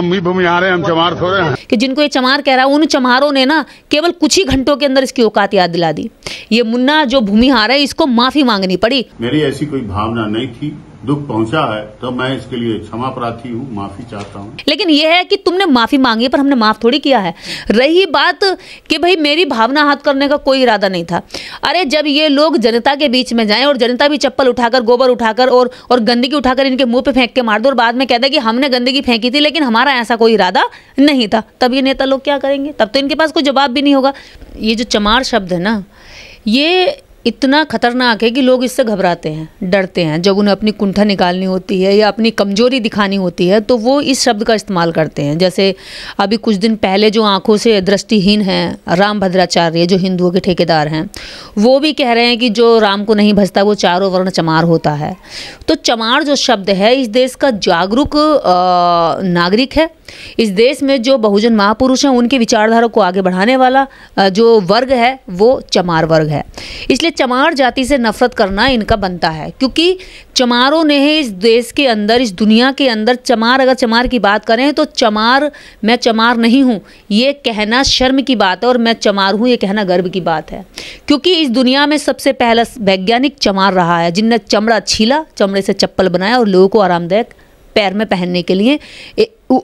हम भी भूमि आ रहे हैं हम चमार हो रहे हैं कि जिनको ये चमार कह रहा है उन चमारों ने ना केवल कुछ ही घंटों के अंदर इसकी औकात याद दिला दी ये मुन्ना जो भूमि हार है इसको माफी मांगनी पड़ी मेरी ऐसी कोई भावना नहीं थी दुख पहुंचा है तो मैं इसके लिए क्षमा प्रार्थी हूँ माफी चाहता हूँ लेकिन यह है कि तुमने माफी मांगी पर हमने माफ थोड़ी किया है रही बात कि भाई मेरी भावना हाथ करने का कोई इरादा नहीं था अरे जब ये लोग जनता के बीच में जाएं और जनता भी चप्पल उठाकर गोबर उठाकर और और गंदगी उठाकर इनके मुंह पे फेंक के मार दो और बाद में कहते कि हमने गंदगी फेंकी थी लेकिन हमारा ऐसा कोई इरादा नहीं था तब ये नेता लोग क्या करेंगे तब तो इनके पास कोई जवाब भी नहीं होगा ये जो चमार शब्द है ना ये इतना खतरनाक है कि लोग इससे घबराते हैं डरते हैं जब उन्हें अपनी कुंठा निकालनी होती है या अपनी कमजोरी दिखानी होती है तो वो इस शब्द का इस्तेमाल करते हैं जैसे अभी कुछ दिन पहले जो आंखों से दृष्टिहीन हैं राम भद्राचार्य जो हिंदुओं के ठेकेदार हैं वो भी कह रहे हैं कि जो राम को नहीं भजता वो चारों वर्ण चमार होता है तो चमार जो शब्द है इस देश का जागरूक नागरिक है इस देश में जो बहुजन महापुरुष हैं उनके विचारधारा को आगे बढ़ाने वाला जो वर्ग है वो चमार वर्ग है इसलिए चमार जाति से नफरत करना इनका बनता है क्योंकि चमारों ने इस देश के अंदर इस दुनिया के अंदर चमार अगर चमार की बात करें तो चमार मैं चमार नहीं हूँ ये कहना शर्म की बात है और मैं चमार हूँ ये कहना गर्व की बात है क्योंकि इस दुनिया में सबसे पहला वैज्ञानिक चमार रहा है जिनने चमड़ा छीला चमड़े से चप्पल बनाया और लोगों को आरामदायक पैर में पहनने के लिए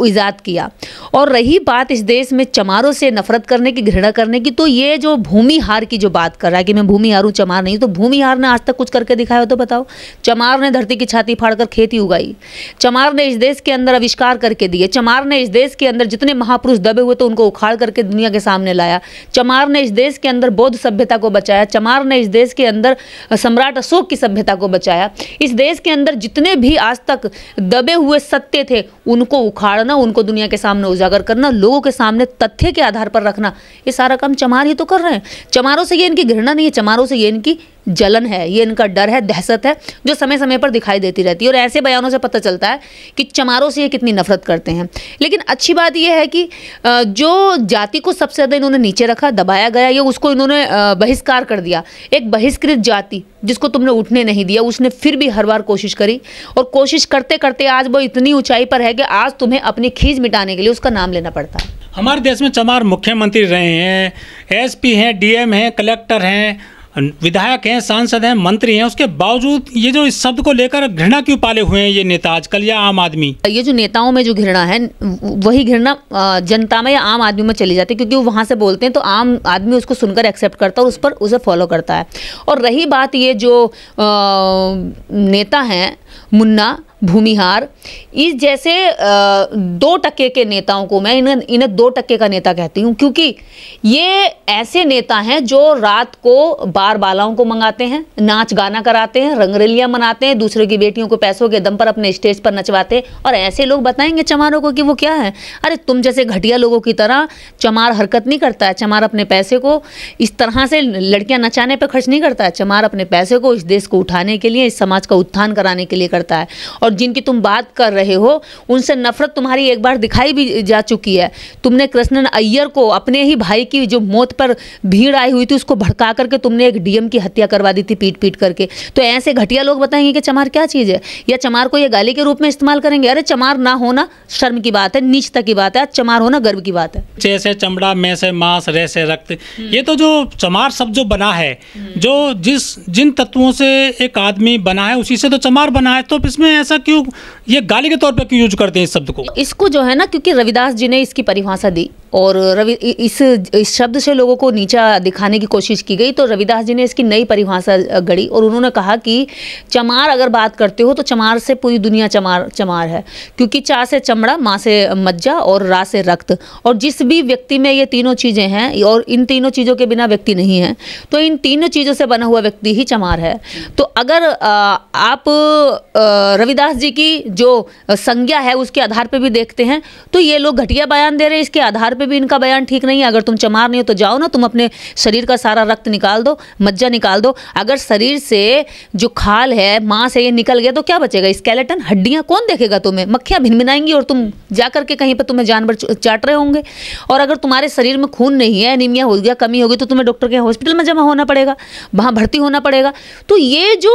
ईजाद किया और रही बात इस देश में चमारों से नफरत करने की घृणा करने की तो ये जो भूमि हार की जो बात कर रहा है कि मैं भूमि हार हूँ चमार नहीं तो भूमि हार ने आज तक कुछ करके दिखाया हो तो बताओ चमार ने धरती की छाती फाड़कर खेती उगाई चमार ने इस देश के अंदर आविष्कार करके दिए चमार ने इस देश के अंदर जितने महापुरुष दबे हुए तो उनको उखाड़ करके दुनिया के सामने लाया चमार ने इस देश के अंदर बौद्ध सभ्यता को बचाया चमार ने इस देश के अंदर सम्राट अशोक की सभ्यता को बचाया इस देश के अंदर जितने भी आज तक दबे हुए सत्य थे उनको उखाड़ उखाड़ना उनको दुनिया के सामने उजागर करना लोगों के सामने तथ्य के आधार पर रखना ये सारा काम चमार ही तो कर रहे हैं चमारों से ये इनकी घृणा नहीं है चमारों से ये इनकी जलन है ये इनका डर है दहशत है जो समय समय पर दिखाई देती रहती है और ऐसे बयानों से पता चलता है कि चमारों से ये कितनी नफरत करते हैं लेकिन अच्छी बात यह है कि जो जाति को सबसे ज़्यादा इन्होंने नीचे रखा दबाया गया ये उसको इन्होंने बहिष्कार कर दिया एक बहिष्कृत जाति जिसको तुमने उठने नहीं दिया उसने फिर भी हर बार कोशिश करी और कोशिश करते करते आज वो इतनी ऊंचाई पर है कि आज तुम्हें अपनी खींच मिटाने के लिए उसका नाम लेना पड़ता है हमारे देश में चमार मुख्यमंत्री रहे हैं एसपी हैं डीएम हैं कलेक्टर हैं विधायक हैं सांसद हैं मंत्री हैं उसके बावजूद ये जो इस शब्द को लेकर घृणा क्यों पाले हुए हैं ये नेता आजकल या आम आदमी ये जो नेताओं में जो घृणा है वही घृणा जनता में या आम आदमी में चली जाती है क्योंकि वो वहाँ से बोलते हैं तो आम आदमी उसको सुनकर एक्सेप्ट करता है और उस पर उसे फॉलो करता है और रही बात ये जो आ, नेता हैं मुन्ना भूमिहार इस जैसे दो टक्के के नेताओं को मैं इन्हें इन्हें दो टक्के का नेता कहती हूँ क्योंकि ये ऐसे नेता हैं जो रात को बार बालाओं को मंगाते हैं नाच गाना कराते हैं रंगरेलियाँ मनाते हैं दूसरे की बेटियों को पैसों के दम पर अपने स्टेज पर नचवाते हैं और ऐसे लोग बताएंगे चमारों को कि वो क्या है अरे तुम जैसे घटिया लोगों की तरह चमार हरकत नहीं करता है चमार अपने पैसे को इस तरह से लड़कियाँ नचाने पर खर्च नहीं करता है चमार अपने पैसे को इस देश को उठाने के लिए इस समाज का उत्थान कराने के लिए करता है और और जिनकी तुम बात कर रहे हो उनसे नफरत तुम्हारी एक बार दिखाई भी जा चुकी है तुमने कृष्णन अय्यर को अपने ही भाई की जो मौत पर भीड़ आई हुई थी उसको भड़का करके तुमने एक डीएम की हत्या करवा दी थी पीट पीट करके तो ऐसे घटिया लोग बताएंगे कि चमार क्या चीज़ है या चमार को यह गाली के रूप में इस्तेमाल करेंगे अरे चमार ना होना शर्म की बात है नीचता की बात है चमार होना गर्व की बात है जैसे चमड़ा में से मांस रह रक्त ये तो जो चमार सब जो बना है जो जिस जिन तत्वों से एक आदमी बना है उसी से तो चमार बना है तो इसमें ऐसा क्यों ये गाली के तौर पर क्यों यूज करते हैं इस शब्द को इसको जो है ना क्योंकि रविदास जी ने इसकी परिभाषा दी और रवि इस इस शब्द से लोगों को नीचा दिखाने की कोशिश की गई तो रविदास जी ने इसकी नई परिभाषा गढ़ी और उन्होंने कहा कि चमार अगर बात करते हो तो चमार से पूरी दुनिया चमार चमार है क्योंकि चा से चमड़ा माँ से मज्जा और रा से रक्त और जिस भी व्यक्ति में ये तीनों चीज़ें हैं और इन तीनों चीज़ों के बिना व्यक्ति नहीं है तो इन तीनों चीज़ों से बना हुआ व्यक्ति ही चमार है तो अगर आप रविदास व्यास जी की जो संज्ञा है उसके आधार पर भी देखते हैं तो ये लोग घटिया बयान दे रहे हैं इसके आधार पर भी इनका बयान ठीक नहीं है अगर तुम चमार नहीं हो तो जाओ ना तुम अपने शरीर का सारा रक्त निकाल दो मज्जा निकाल दो अगर शरीर से जो खाल है माँ से ये निकल गया तो क्या बचेगा स्केलेटन हड्डियाँ कौन देखेगा तुम्हें मक्खियाँ भिनभिनाएंगी और तुम जा करके कहीं पर तुम्हें जानवर चाट रहे होंगे और अगर तुम्हारे शरीर में खून नहीं है एनीमिया हो गया कमी होगी तो तुम्हें डॉक्टर के हॉस्पिटल में जमा होना पड़ेगा वहाँ भर्ती होना पड़ेगा तो ये जो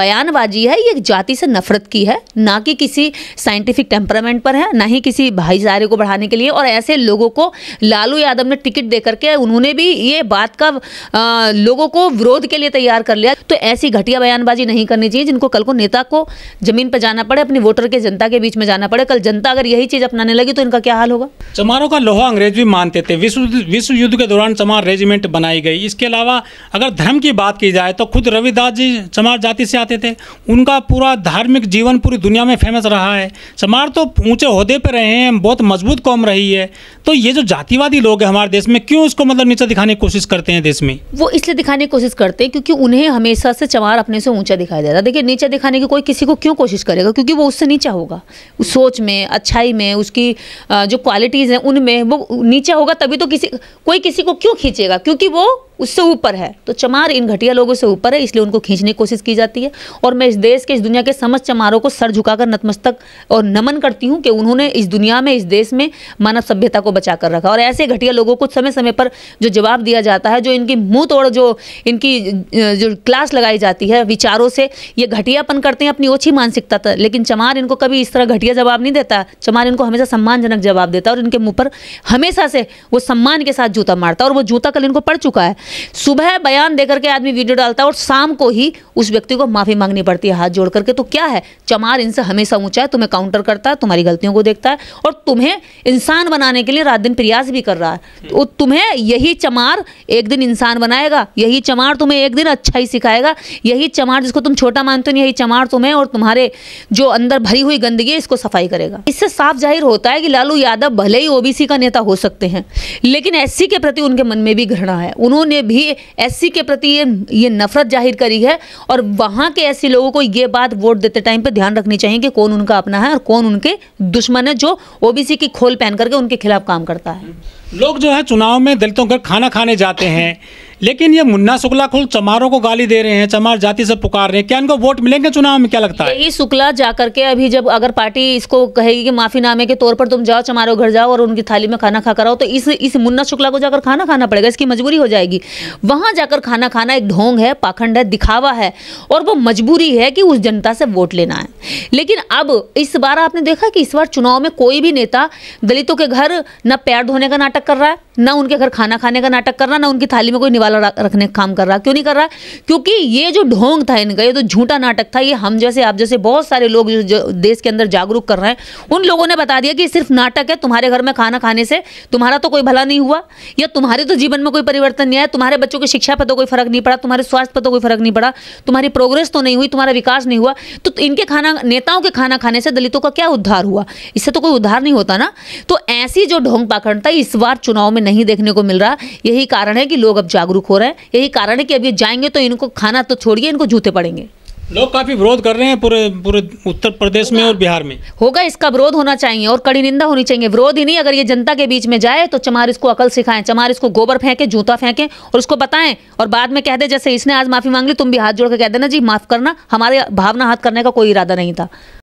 बयानबाजी है ये जाति से नफरत की की है ना कि किसी साइंटिफिक टेम्परामेंट पर है ना ही किसी भाईचारे को बढ़ाने के लिए और ऐसे लोगों को लालू यादव ने टिकट दे करके उन्होंने भी ये बात का आ, लोगों को विरोध के लिए तैयार कर लिया तो ऐसी घटिया बयानबाजी नहीं करनी चाहिए जिनको कल को नेता को जमीन पर जाना पड़े अपने वोटर के जनता के बीच में जाना पड़े कल जनता अगर यही चीज अपनाने लगी तो इनका क्या हाल होगा चमारों का लोहा अंग्रेज भी मानते थे विश्व विश्व युद्ध के दौरान चमार रेजिमेंट बनाई गई इसके अलावा अगर धर्म की बात की जाए तो खुद रविदास जी चमार जाति से आते थे उनका पूरा धार्मिक जीवन जीवन पूरी दुनिया में फेमस रहा है समार तो ऊंचे अहदे पर रहे हैं बहुत मजबूत कौम रही है तो ये जो जातिवादी लोग हैं हमारे देश में क्यों उसको मतलब नीचे दिखाने की कोशिश करते हैं देश में वो इसलिए दिखाने की कोशिश करते हैं क्योंकि उन्हें हमेशा से चमार अपने से ऊँचा दिखाया जाता है देखिए नीचे दिखाने की कोई किसी को क्यों कोशिश करेगा क्योंकि वो उससे नीचा होगा उस सोच में अच्छाई में उसकी जो क्वालिटीज़ हैं उनमें वो नीचा होगा तभी तो किसी कोई किसी को क्यों खींचेगा क्योंकि वो उससे ऊपर है तो चमार इन घटिया लोगों से ऊपर है इसलिए उनको खींचने की कोशिश की जाती है और मैं इस देश के इस दुनिया के समस्त चमारों को सर झुकाकर नतमस्तक और नमन करती हूँ कि उन्होंने इस दुनिया में इस देश में मानव सभ्यता को बचा कर रखा और ऐसे घटिया लोगों को समय समय पर जो जवाब दिया जाता है जो इनकी मुँह तोड़ जो इनकी जो क्लास लगाई जाती है विचारों से ये घटियापन करते हैं अपनी ओछी मानसिकता तक लेकिन चमार इनको कभी इस तरह घटिया जवाब नहीं देता चमार इनको हमेशा सम्मानजनक जवाब देता है और इनके मुँह पर हमेशा से वो सम्मान के साथ जूता मारता और वो जूता कल इनको पड़ चुका है सुबह बयान देकर के आदमी वीडियो डालता है और शाम को ही उस व्यक्ति को माफ़ी मांगनी पड़ती है हाथ जोड़ करके तो क्या है चमार इनसे हमेशा ऊंचा है तुम्हें काउंटर करता है तुम्हारी गलतियों को देखता है और तुम्हें इंसान बनाने के लिए रात दिन प्रयास भी कर रहा है तो तुम्हें यही चमार एक दिन इंसान बनाएगा यही चमार तुम्हें एक दिन अच्छा ही सिखाएगा यही चमार जिसको तुम छोटा मानते हो यही चमार तुम्हें और तुम्हारे जो अंदर भरी हुई गंदगी है इसको सफाई करेगा इससे साफ जाहिर होता है कि लालू यादव भले ही ओबीसी का नेता हो सकते हैं लेकिन एस के प्रति उनके मन में भी घृणा है उन्होंने भी एससी के प्रति ये ये नफरत जाहिर करी है और वहाँ के ऐसे लोगों को ये बात वोट देते टाइम पर ध्यान रखनी चाहिए कि कौन उनका अपना है और कौन उनके दुश्मन है जो ओबीसी की खोल पहन करके उनके खिलाफ काम करता है लोग जो है चुनाव में दलितों का खाना खाने जाते हैं लेकिन ये मुन्ना शुक्ला खुल चमारों को गाली दे रहे हैं चमार जाति से पुकार रहे हैं क्या इनको वोट मिलेंगे चुनाव में क्या लगता है यही शुक्ला जाकर के अभी जब अगर पार्टी इसको कहेगी कि माफीनामे के तौर पर तुम जाओ चमारो घर जाओ और उनकी थाली में खाना खा कर आओ तो इस इस मुन्ना शुक्ला को जाकर खाना खाना पड़ेगा इसकी मजबूरी हो जाएगी वहां जाकर खाना खाना एक ढोंग है पाखंड है दिखावा है और वो मजबूरी है कि उस जनता से वोट लेना है लेकिन अब इस बार आपने देखा कि इस बार चुनाव में कोई भी नेता दलितों के घर न पैर धोने का नाटक कर रहा है न उनके घर खाना खाने का नाटक कर रहा है ना उनकी थाली में कोई वाला रखने का काम कर रहा क्यों नहीं कर रहा क्योंकि ये जो ढोंग था इनका ये तो झूठा नाटक था ये हम जैसे आप जैसे बहुत सारे लोग जो, देश के अंदर जागरूक कर रहे हैं उन लोगों ने बता दिया कि सिर्फ नाटक है तुम्हारे घर में खाना खाने से तुम्हारा तो कोई भला नहीं हुआ या तुम्हारे तो जीवन में कोई परिवर्तन नहीं आया तुम्हारे बच्चों की शिक्षा पर तो कोई फर्क नहीं पड़ा तुम्हारे स्वास्थ्य पर तो कोई फर्क नहीं पड़ा तुम्हारी प्रोग्रेस तो नहीं हुई तुम्हारा विकास नहीं हुआ तो इनके खाना नेताओं के खाना खाने से दलितों का क्या उद्धार हुआ इससे तो कोई उद्धार नहीं होता ना तो ऐसी जो ढोंग पाखंडता इस बार चुनाव में नहीं देखने को मिल रहा यही कारण है कि लोग अब जागरूक जागरूक हो रहे हैं यही कारण है कि अभी जाएंगे तो इनको खाना तो छोड़िए इनको जूते पड़ेंगे लोग काफी विरोध कर रहे हैं पूरे पूरे उत्तर प्रदेश में और बिहार में होगा इसका विरोध होना चाहिए और कड़ी निंदा होनी चाहिए विरोध ही नहीं अगर ये जनता के बीच में जाए तो चमार इसको अकल सिखाएं चमार इसको गोबर फेंके जूता फेंके और उसको बताएं और बाद में कह दे जैसे इसने आज माफी मांग ली तुम भी हाथ जोड़ के कह देना जी माफ करना हमारे भावना हाथ करने का कोई इरादा नहीं था